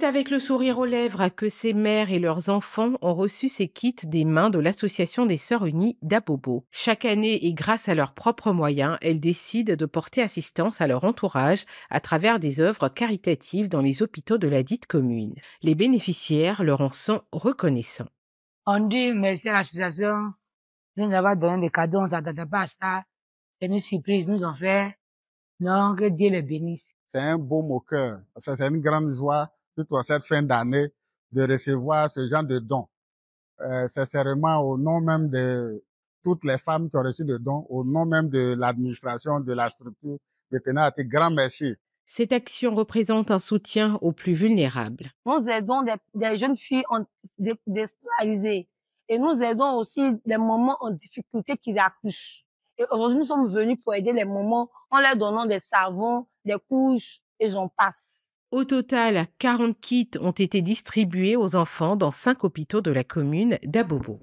C'est avec le sourire aux lèvres que ces mères et leurs enfants ont reçu ces kits des mains de l'Association des Sœurs Unies d'Abobo. Chaque année, et grâce à leurs propres moyens, elles décident de porter assistance à leur entourage à travers des œuvres caritatives dans les hôpitaux de la dite commune. Les bénéficiaires leur en sont reconnaissants. On dit merci à l'association nous avoir donné des cadeaux, on ne s'attendait pas à ça. C'est une surprise, nous en fait. Non, que Dieu les bénisse. C'est un beau moqueur. C'est une grande joie toute cette fin d'année de recevoir ce genre de dons. Euh, sincèrement, au nom même de toutes les femmes qui ont reçu des dons, au nom même de l'administration, de la structure, de tes grand merci. Cette action représente un soutien aux plus vulnérables. Nous aidons des, des jeunes filles en, et nous aidons aussi les moments en difficulté qui accouchent. Et aujourd'hui, nous sommes venus pour aider les moments en leur donnant des savons, des couches et j'en passe. Au total, 40 kits ont été distribués aux enfants dans 5 hôpitaux de la commune d'Abobo.